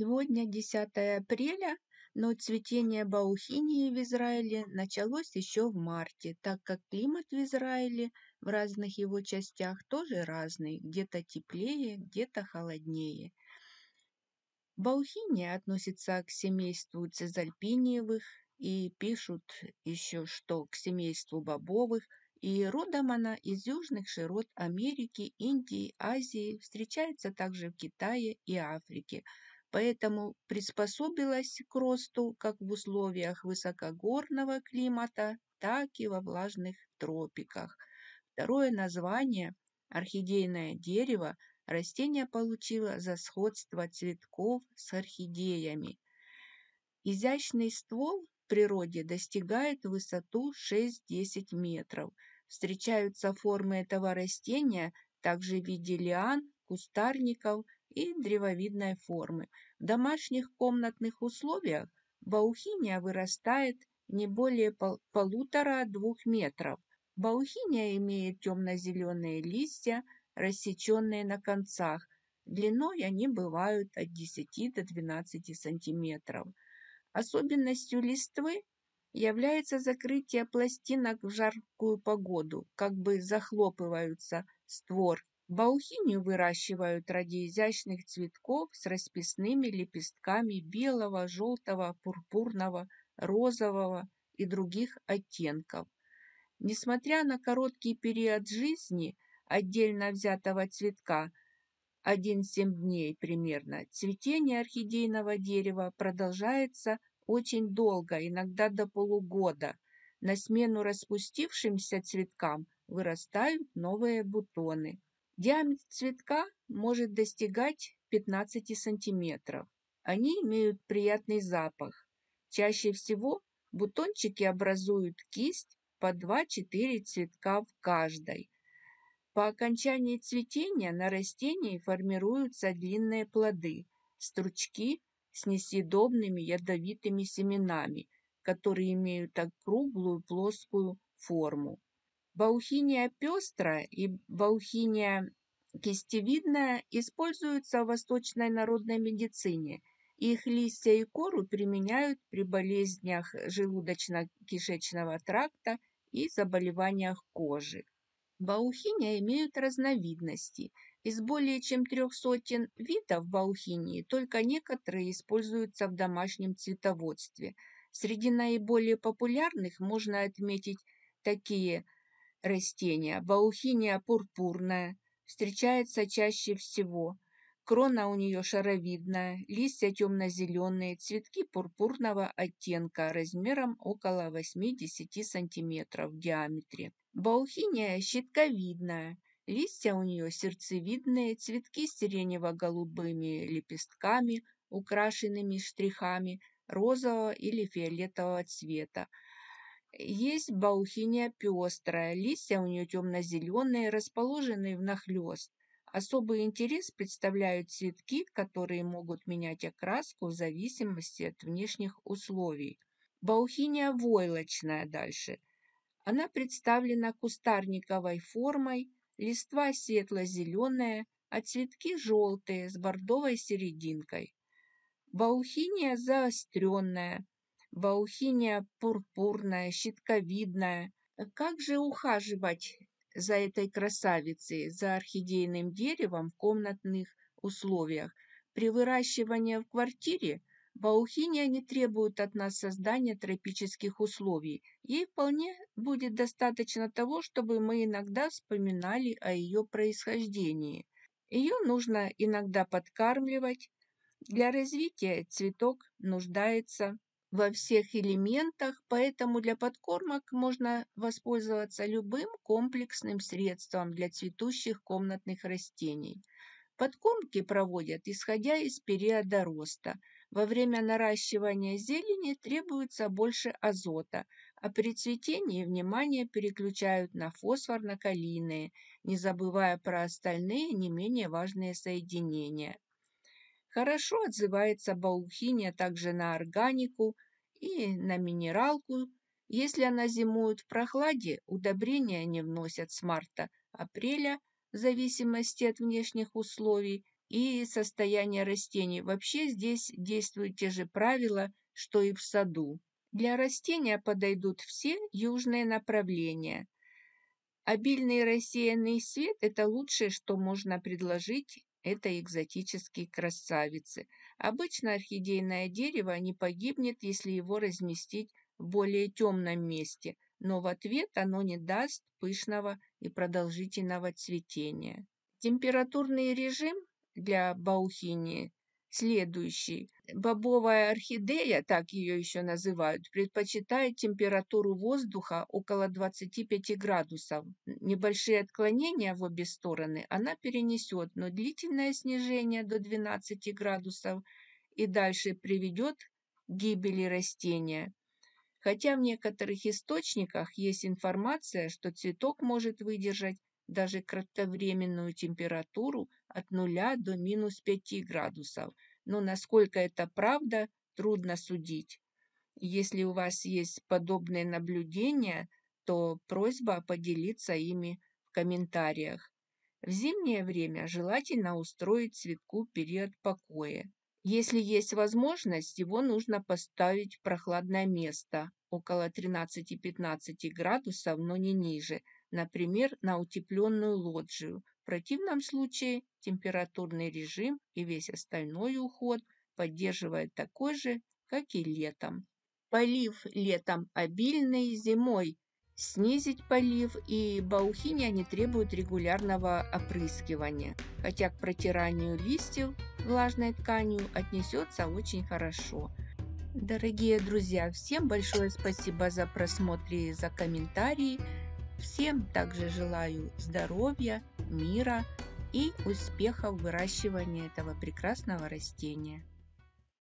Сегодня 10 апреля, но цветение баухинии в Израиле началось еще в марте, так как климат в Израиле в разных его частях тоже разный, где-то теплее, где-то холоднее. Баухиния относится к семейству цезальпиниевых и пишут еще что к семейству бобовых, и родом она из южных широт Америки, Индии, Азии, встречается также в Китае и Африке – поэтому приспособилась к росту как в условиях высокогорного климата, так и во влажных тропиках. Второе название – орхидейное дерево – растение получило за сходство цветков с орхидеями. Изящный ствол в природе достигает высоту 6-10 метров. Встречаются формы этого растения также в виде лиан, кустарников – и древовидной формы. В домашних комнатных условиях баухиния вырастает не более пол полутора-двух метров. Баухиния имеет темно-зеленые листья, рассеченные на концах. Длиной они бывают от 10 до 12 сантиметров. Особенностью листвы является закрытие пластинок в жаркую погоду, как бы захлопываются створки. Баухинию выращивают ради изящных цветков с расписными лепестками белого, желтого, пурпурного, розового и других оттенков. Несмотря на короткий период жизни отдельно взятого цветка, 1-7 дней примерно, цветение орхидейного дерева продолжается очень долго, иногда до полугода. На смену распустившимся цветкам вырастают новые бутоны. Диаметр цветка может достигать 15 сантиметров. Они имеют приятный запах. Чаще всего бутончики образуют кисть по 2-4 цветка в каждой. По окончании цветения на растении формируются длинные плоды, стручки с несъедобными ядовитыми семенами, которые имеют округлую плоскую форму. Баухиния пестра и баухиния кистевидная используются в восточной народной медицине. Их листья и кору применяют при болезнях желудочно-кишечного тракта и заболеваниях кожи. Баухиния имеют разновидности. Из более чем трех сотен видов баухинии только некоторые используются в домашнем цветоводстве. Среди наиболее популярных можно отметить такие – растения. Баухиния пурпурная, встречается чаще всего. Крона у нее шаровидная, листья темно-зеленые, цветки пурпурного оттенка размером около 8-10 см в диаметре. Баухиния щитковидная, листья у нее сердцевидные, цветки сиренево-голубыми лепестками, украшенными штрихами розового или фиолетового цвета. Есть баухиния пестрая, листья у нее темно-зеленые, расположенные внахлест. Особый интерес представляют цветки, которые могут менять окраску в зависимости от внешних условий. Баухиния войлочная дальше. Она представлена кустарниковой формой, листва светло-зеленая, а цветки желтые с бордовой серединкой. Баухиния заостренная, Баухиния пурпурная, щитковидная. Как же ухаживать за этой красавицей, за орхидейным деревом в комнатных условиях? При выращивании в квартире Баухиния не требует от нас создания тропических условий. Ей вполне будет достаточно того, чтобы мы иногда вспоминали о ее происхождении. Ее нужно иногда подкармливать. Для развития цветок нуждается во всех элементах, поэтому для подкормок можно воспользоваться любым комплексным средством для цветущих комнатных растений. Подкормки проводят, исходя из периода роста. Во время наращивания зелени требуется больше азота, а при цветении внимание переключают на фосфорно-калийные, не забывая про остальные не менее важные соединения. Хорошо отзывается баухиния также на органику и на минералку. Если она зимует в прохладе, удобрения не вносят с марта-апреля в зависимости от внешних условий и состояния растений. Вообще здесь действуют те же правила, что и в саду. Для растения подойдут все южные направления. Обильный рассеянный свет – это лучшее, что можно предложить это экзотические красавицы. Обычно орхидейное дерево не погибнет, если его разместить в более темном месте, но в ответ оно не даст пышного и продолжительного цветения. Температурный режим для баухинии следующий. Бобовая орхидея, так ее еще называют, предпочитает температуру воздуха около 25 градусов. Небольшие отклонения в обе стороны она перенесет, но длительное снижение до 12 градусов и дальше приведет к гибели растения. Хотя в некоторых источниках есть информация, что цветок может выдержать даже кратковременную температуру от нуля до минус 5 градусов. Но насколько это правда, трудно судить. Если у вас есть подобные наблюдения, то просьба поделиться ими в комментариях. В зимнее время желательно устроить цветку период покоя. Если есть возможность, его нужно поставить в прохладное место, около 13-15 градусов, но не ниже – например, на утепленную лоджию. В противном случае температурный режим и весь остальной уход поддерживает такой же, как и летом. Полив летом обильный, зимой снизить полив, и баухиня не требуют регулярного опрыскивания, хотя к протиранию листьев влажной тканью отнесется очень хорошо. Дорогие друзья, всем большое спасибо за просмотр и за комментарии. Всем также желаю здоровья, мира и успехов в выращивании этого прекрасного растения.